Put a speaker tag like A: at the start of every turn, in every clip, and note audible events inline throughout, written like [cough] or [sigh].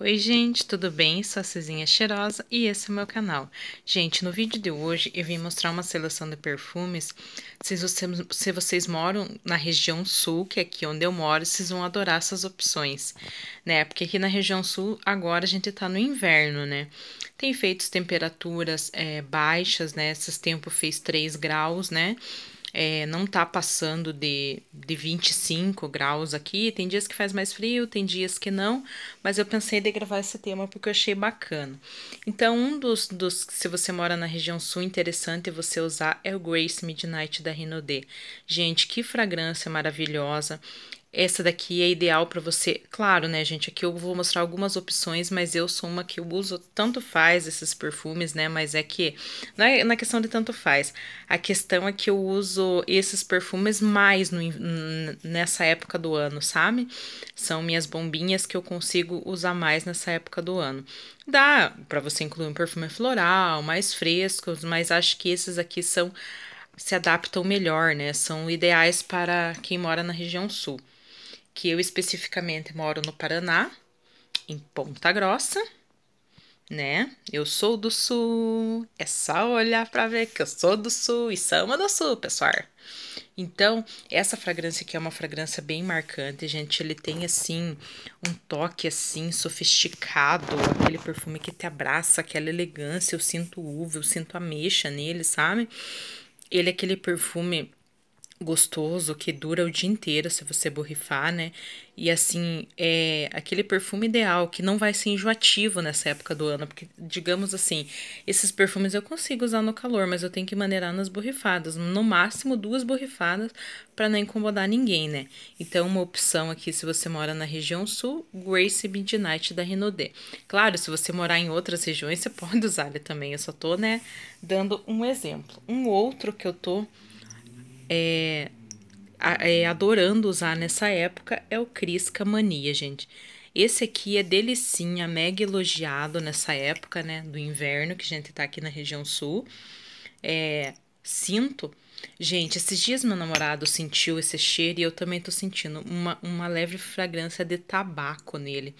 A: Oi gente, tudo bem? Sou a Cezinha Cheirosa e esse é o meu canal. Gente, no vídeo de hoje eu vim mostrar uma seleção de perfumes. Se vocês, se vocês moram na região sul, que é aqui onde eu moro, vocês vão adorar essas opções, né? Porque aqui na região sul agora a gente tá no inverno, né? Tem feito temperaturas é, baixas, né? Esses tempo fez 3 graus, né? é, não tá passando de, de 25 graus aqui. Tem dias que faz mais frio, tem dias que não, mas eu pensei de gravar esse tema porque eu achei bacana. Então, um dos, dos se você mora na região sul, interessante você usar é o Grace Midnight da Renaudet. Gente, que fragrância maravilhosa! essa daqui é ideal para você. Claro, né, gente, aqui eu vou mostrar algumas opções, mas eu sou uma que eu uso tanto faz esses perfumes, né, mas é que não é na questão de tanto faz. A questão é que eu uso esses perfumes mais no, nessa época do ano, sabe? São minhas bombinhas que eu consigo usar mais nessa época do ano. Dá para você incluir um perfume floral, mais frescos, mas acho que esses aqui são se adaptam melhor, né? São ideais para quem mora na região sul que eu especificamente moro no Paraná, em Ponta Grossa, né? Eu sou do Sul, é só olhar para ver que eu sou do Sul e samba do Sul, pessoal. Então, essa fragrância aqui é uma fragrância bem marcante, gente. Ele tem, assim, um toque, assim, sofisticado. Aquele perfume que te abraça, aquela elegância. Eu sinto uva, eu sinto ameixa nele, sabe? Ele é aquele perfume gostoso que dura o dia inteiro se você borrifar, né? E assim, é aquele perfume ideal que não vai ser enjoativo nessa época do ano, porque digamos assim, esses perfumes eu consigo usar no calor, mas eu tenho que maneirar nas borrifadas, no máximo duas borrifadas para não incomodar ninguém, né? Então, uma opção aqui se você mora na região sul, Grace Midnight da Renaudet. Claro, se você morar em outras regiões, você [laughs] pode usar ele também. Eu só tô, né, dando um exemplo. Um outro que eu tô é, é, adorando usar nessa época é o Crisca Mania, gente. Esse aqui é delicinha, mega elogiado nessa época, né, do inverno, que a gente tá aqui na região sul. É, sinto. Gente, esses dias meu namorado sentiu esse cheiro e eu também tô sentindo uma, uma leve fragrância de tabaco nele.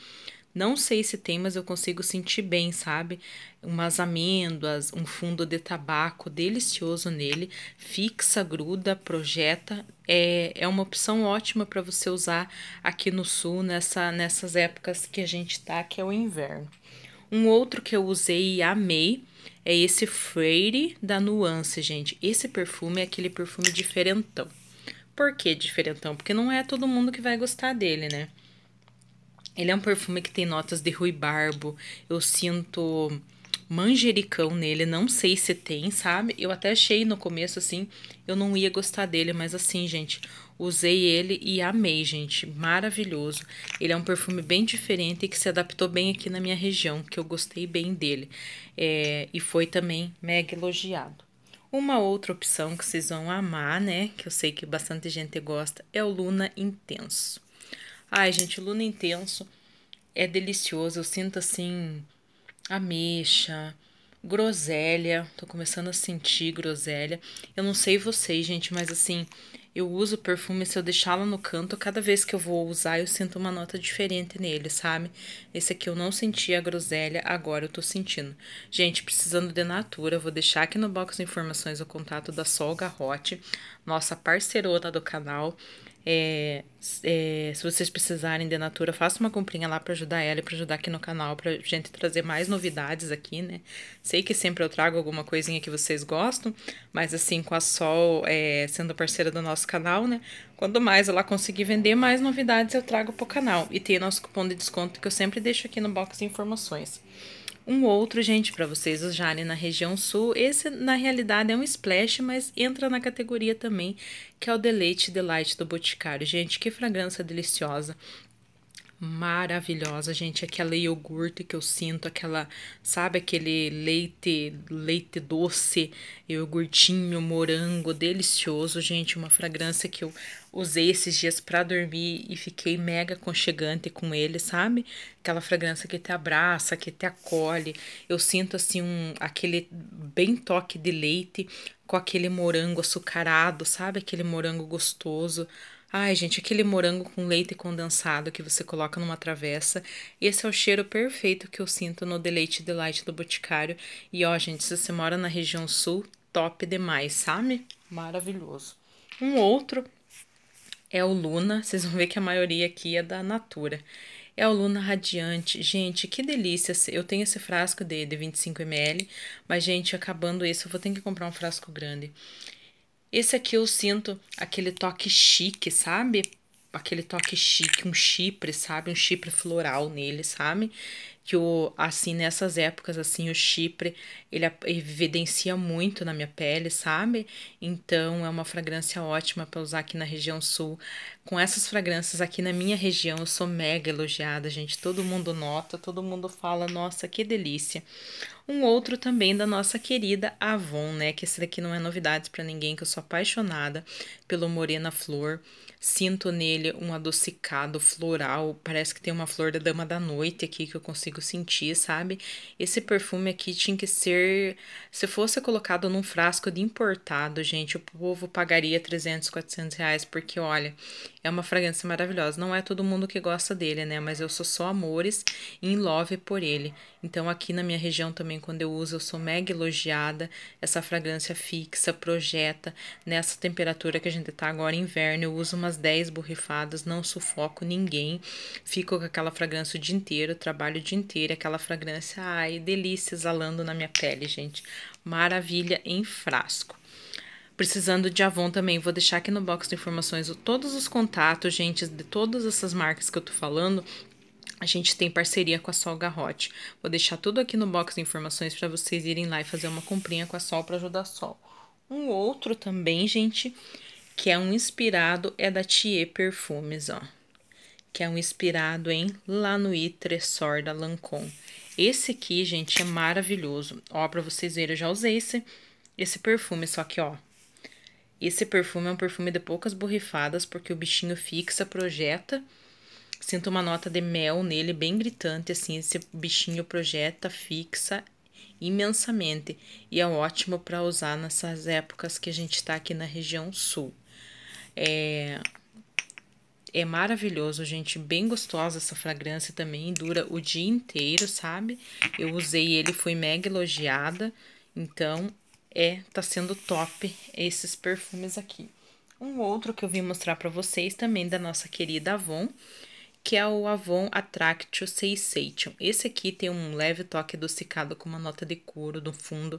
A: Não sei se tem, mas eu consigo sentir bem, sabe? Umas amêndoas, um fundo de tabaco delicioso nele, fixa, gruda, projeta. É, é uma opção ótima para você usar aqui no sul nessa, nessas épocas que a gente tá, que é o inverno. Um outro que eu usei e amei é esse Freire da Nuance, gente. Esse perfume é aquele perfume diferentão. Por que diferentão? Porque não é todo mundo que vai gostar dele, né? Ele é um perfume que tem notas de ruibarbo. Eu sinto manjericão nele, não sei se tem, sabe? Eu até achei no começo assim, eu não ia gostar dele, mas assim, gente, usei ele e amei, gente, maravilhoso. Ele é um perfume bem diferente e que se adaptou bem aqui na minha região, que eu gostei bem dele. É, e foi também mega elogiado. Uma outra opção que vocês vão amar, né, que eu sei que bastante gente gosta, é o Luna Intenso. Ai, gente, Luna Intenso é delicioso. Eu sinto assim ameixa, groselha. Tô começando a sentir groselha. Eu não sei vocês, gente, mas assim, eu uso perfume, se eu deixá-lo no canto, cada vez que eu vou usar, eu sinto uma nota diferente nele, sabe? Esse aqui eu não senti a groselha, agora eu tô sentindo. Gente, precisando de natura, vou deixar aqui no box de informações o contato da Sol Garrote, nossa parceirona do canal. É, é, se vocês precisarem de Natura, faça uma comprinha lá para ajudar ela e para ajudar aqui no canal, para gente trazer mais novidades aqui, né? Sei que sempre eu trago alguma coisinha que vocês gostam, mas assim, com a Sol é, sendo parceira do nosso canal, né? Quanto mais ela conseguir vender, mais novidades eu trago pro canal. E tem nosso cupom de desconto que eu sempre deixo aqui no box de informações. Um outro, gente, para vocês usarem na região sul, esse na realidade é um splash, mas entra na categoria também, que é o Deleite Delight do Boticário. Gente, que fragrância deliciosa maravilhosa, gente. Aquela iogurte que eu sinto, aquela, sabe, aquele leite, leite doce, iogurtinho, morango, delicioso, gente. Uma fragrância que eu usei esses dias para dormir e fiquei mega conchegante com ele, sabe? Aquela fragrância que te abraça, que te acolhe. Eu sinto assim um aquele bem toque de leite com aquele morango açucarado, sabe? Aquele morango gostoso. Ai, gente, aquele morango com leite condensado que você coloca numa travessa. Esse é o cheiro perfeito que eu sinto no Deleite Delight do Boticário. E ó, gente, se você mora na região sul, top demais, sabe? Maravilhoso. Um outro é o Luna. Vocês vão ver que a maioria aqui é da Natura. É o Luna Radiante. Gente, que delícia. Eu tenho esse frasco de, de 25ml, mas, gente, acabando esse, eu vou ter que comprar um frasco grande. Esse aqui eu sinto aquele toque chique, sabe? Aquele toque chique, um chipre, sabe? Um chipre floral nele, sabe? que o assim nessas épocas assim o chipre ele evidencia muito na minha pele sabe então é uma fragrância ótima para usar aqui na região sul com essas fragrâncias aqui na minha região eu sou mega elogiada gente todo mundo nota todo mundo fala nossa que delícia um outro também da nossa querida Avon né que esse daqui não é novidade para ninguém que eu sou apaixonada pelo Morena Flor Sinto nele um adocicado floral, parece que tem uma flor da dama da noite aqui que eu consigo sentir, sabe? Esse perfume aqui tinha que ser, se fosse colocado num frasco de importado, gente, o povo pagaria 300, 400 reais, porque olha, é uma fragrância maravilhosa. Não é todo mundo que gosta dele, né? Mas eu sou só amores em love por ele. Então, aqui na minha região também, quando eu uso, eu sou mega elogiada. Essa fragrância fixa, projeta. Nessa temperatura que a gente tá agora, inverno, eu uso umas 10 borrifadas, não sufoco ninguém. Fico com aquela fragrância o dia inteiro, trabalho o dia inteiro. Aquela fragrância, ai, delícia, exalando na minha pele, gente. Maravilha em frasco precisando de Avon também, vou deixar aqui no box de informações todos os contatos, gente, de todas essas marcas que eu tô falando, a gente tem parceria com a Sol Garrote. Vou deixar tudo aqui no box de informações para vocês irem lá e fazer uma comprinha com a Sol para ajudar a Sol. Um outro também, gente, que é um inspirado, é da Thier Perfumes, ó. Que é um inspirado em Lanui Tressor da Lancôme. Esse aqui, gente, é maravilhoso. Ó, pra vocês verem, eu já usei esse, esse perfume, só que, ó. Esse perfume é um perfume de poucas borrifadas, porque o bichinho fixa, projeta sinto uma nota de mel nele bem gritante, assim, esse bichinho projeta, fixa imensamente e é ótimo para usar nessas épocas que a gente está aqui na região sul. É, é maravilhoso, gente, bem gostosa essa fragrância também, dura o dia inteiro, sabe? Eu usei ele, fui mega elogiada, então é, tá sendo top esses perfumes aqui. Um outro que eu vim mostrar para vocês também da nossa querida Avon, que é o Avon Attractio Sensation. Esse aqui tem um leve toque adocicado com uma nota de couro no fundo.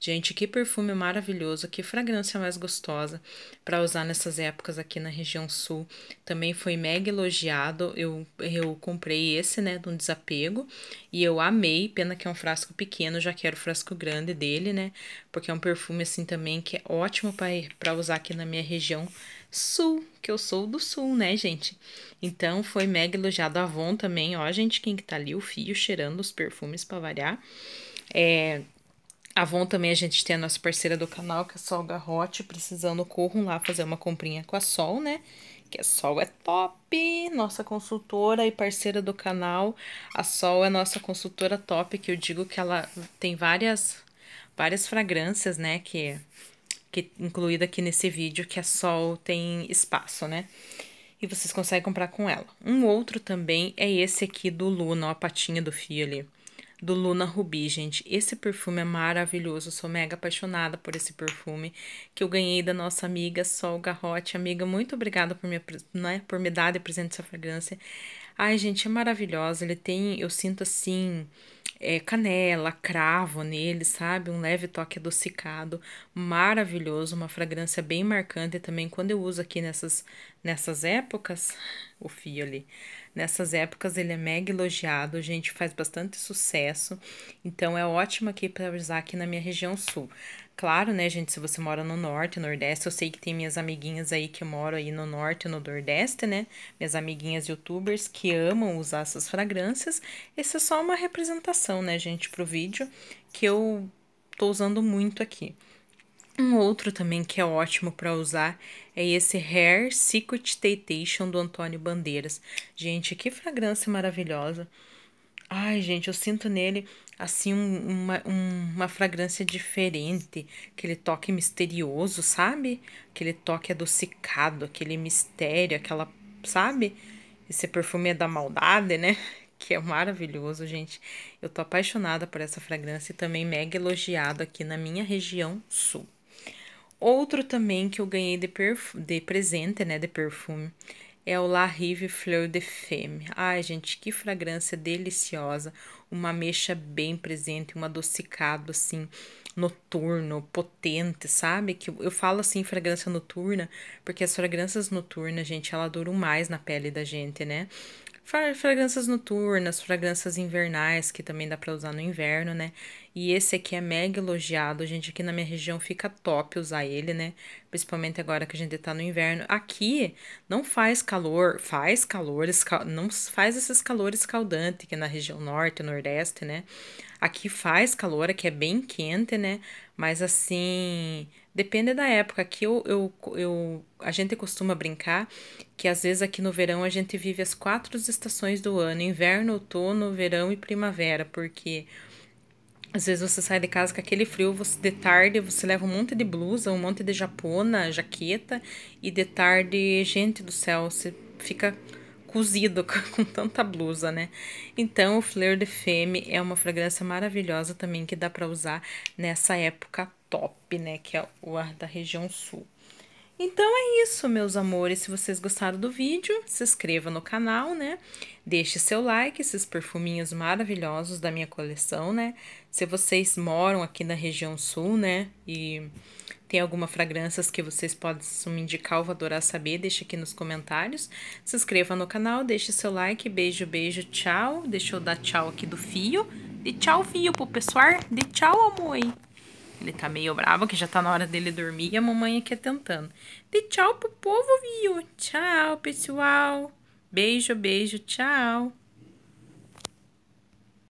A: Gente, que perfume maravilhoso, que fragrância mais gostosa para usar nessas épocas aqui na região sul. Também foi mega elogiado, eu, eu comprei esse, né, de um desapego, e eu amei, pena que é um frasco pequeno, já quero o frasco grande dele, né, porque é um perfume assim também que é ótimo para usar aqui na minha região Sul, que eu sou do Sul, né, gente? Então foi mega elogiado a Avon também, ó, gente, quem que tá ali, o fio cheirando os perfumes para variar. É, Avon também a gente tem a nossa parceira do canal, que é a Sol Garrote, precisando corram lá fazer uma comprinha com a Sol, né? Que a Sol é top, nossa consultora e parceira do canal. A Sol é nossa consultora top, que eu digo que ela tem várias várias fragrâncias, né, que que incluída aqui nesse vídeo, que a Sol tem espaço, né? E vocês conseguem comprar com ela. Um outro também é esse aqui do Luna, ó, a patinha do fio ali. Do Luna Rubi, gente. Esse perfume é maravilhoso. sou mega apaixonada por esse perfume que eu ganhei da nossa amiga Sol Garrote. Amiga, muito obrigada por, me né, por me dar de presente essa fragrância. Ai, gente, é maravilhosa. Ele tem, eu sinto assim é, canela, cravo nele, sabe? Um leve toque adocicado, maravilhoso, uma fragrância bem marcante também. Quando eu uso aqui nessas, nessas épocas, o fio ali, nessas épocas ele é mega elogiado, gente, faz bastante sucesso. Então é ótimo aqui para usar aqui na minha região sul claro, né, gente, se você mora no norte, nordeste, eu sei que tem minhas amiguinhas aí que moram aí no norte e no nordeste, né? Minhas amiguinhas youtubers que amam usar essas fragrâncias. Essa é só uma representação, né, gente, pro vídeo, que eu tô usando muito aqui. Um outro também que é ótimo para usar é esse Hair Secret Temptation do Antônio Bandeiras. Gente, que fragrância maravilhosa. Ai, gente, eu sinto nele assim um, uma, um, uma fragrância diferente, aquele toque misterioso, sabe? Aquele toque adocicado, aquele mistério, aquela, sabe? Esse perfume é da maldade, né? [laughs] Que é maravilhoso, gente. Eu tô apaixonada por essa fragrância e também mega elogiado aqui na minha região sul. Outro também que eu ganhei de, de presente, né, de perfume, é o La Rive Fleur de Femme. Ai, gente, que fragrância deliciosa. Uma ameixa bem presente, um adocicado, assim, noturno, potente, sabe? Que eu falo assim, fragrância noturna, porque as fragrâncias noturnas, gente, elas duram mais na pele da gente, né? fragrâncias noturnas, fragrâncias invernais, que também dá para usar no inverno, né? E esse aqui é mega elogiado, gente. Aqui na minha região fica top usar ele, né? Principalmente agora que a gente tá no inverno. Aqui não faz calor, faz calor, não faz esses calores escaldantes que é na região norte, nordeste, né? Aqui faz calor, aqui é bem quente, né? Mas assim, Depende da época. Aqui eu, eu, eu, a gente costuma brincar que às vezes aqui no verão a gente vive as quatro estações do ano: inverno, outono, verão e primavera, porque às vezes você sai de casa com aquele frio, você de tarde você leva um monte de blusa, um monte de japona, jaqueta, e de tarde, gente do céu, você fica cozido [laughs] com tanta blusa, né? Então, o Fleur de Femme é uma fragrância maravilhosa também que dá para usar nessa época top, né? Que é o ar da região sul. Então é isso, meus amores. Se vocês gostaram do vídeo, se inscreva no canal, né? Deixe seu like, esses perfuminhos maravilhosos da minha coleção, né? Se vocês moram aqui na região sul, né? E tem alguma fragrâncias que vocês podem me indicar, eu vou adorar saber, Deixe aqui nos comentários. Se inscreva no canal, deixe seu like, beijo, beijo, tchau. Deixa eu dar tchau aqui do fio. De tchau, fio, pro pessoal. De tchau, amor. Ele tá meio bravo, que já tá na hora dele dormir e a mamãe aqui é tentando. Dê tchau pro povo, viu? Tchau, pessoal. Beijo, beijo, tchau.